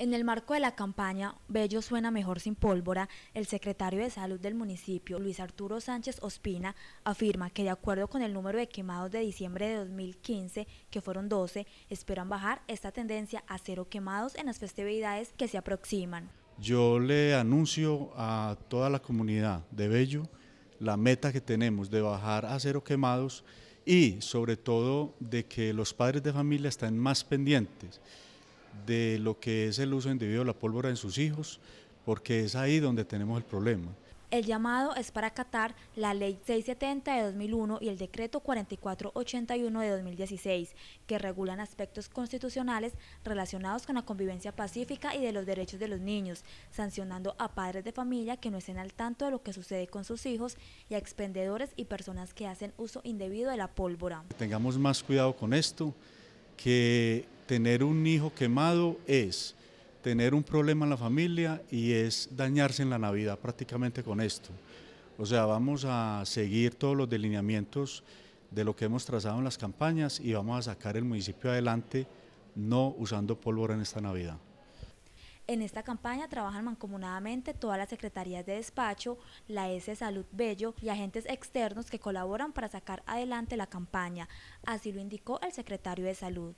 En el marco de la campaña Bello suena mejor sin pólvora, el secretario de Salud del municipio, Luis Arturo Sánchez Ospina, afirma que de acuerdo con el número de quemados de diciembre de 2015, que fueron 12, esperan bajar esta tendencia a cero quemados en las festividades que se aproximan. Yo le anuncio a toda la comunidad de Bello la meta que tenemos de bajar a cero quemados y sobre todo de que los padres de familia estén más pendientes de lo que es el uso indebido de la pólvora en sus hijos, porque es ahí donde tenemos el problema. El llamado es para acatar la Ley 670 de 2001 y el Decreto 4481 de 2016, que regulan aspectos constitucionales relacionados con la convivencia pacífica y de los derechos de los niños, sancionando a padres de familia que no estén al tanto de lo que sucede con sus hijos y a expendedores y personas que hacen uso indebido de la pólvora. Tengamos más cuidado con esto, que tener un hijo quemado es tener un problema en la familia y es dañarse en la Navidad prácticamente con esto. O sea, vamos a seguir todos los delineamientos de lo que hemos trazado en las campañas y vamos a sacar el municipio adelante no usando pólvora en esta Navidad. En esta campaña trabajan mancomunadamente todas las secretarías de despacho, la S Salud Bello y agentes externos que colaboran para sacar adelante la campaña, así lo indicó el secretario de Salud.